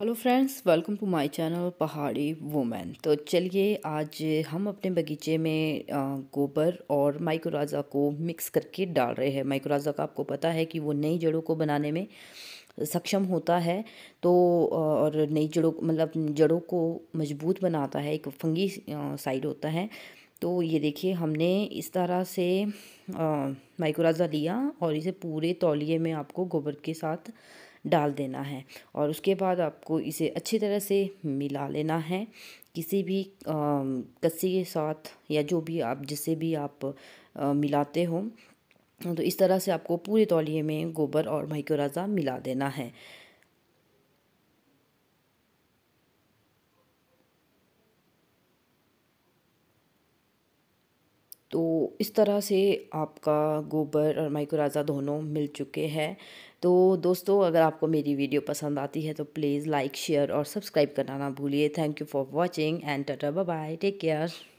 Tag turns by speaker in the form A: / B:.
A: hello friends welcome to my channel Pahadi women तो चलिए आज हम अपने बगीचे में गोबर और माइक्रोराजा को मिक्स करके डाल रहे हैं माइक्रोराजा का आपको पता है कि वो नई जड़ों को बनाने में सक्षम होता है तो और नई जड़ों मतलब जड़ों को मजबूत बनाता है एक फंगी साइड होता है तो ये देखिए हमने इस तरह से माइक्रोराजा लिया और इसे पूरे तौलिए में आपको गोबर के साथ डाल देना है और उसके बाद आपको इसे अच्छी तरह से मिला लेना है किसी भी कस्सी के साथ या जो भी आप जिसे भी आप आ, मिलाते हो तो इस तरह से आपको पूरे तौलिए में गोबर और मैक्योराजा मिला देना है तो इस तरह से आपका गोबर और माइक्रोराजा दोनों मिल चुके हैं तो दोस्तों अगर आपको मेरी वीडियो पसंद आती है तो प्लीज़ लाइक शेयर और सब्सक्राइब करना ना भूलिए thank you for watching and tata bye take care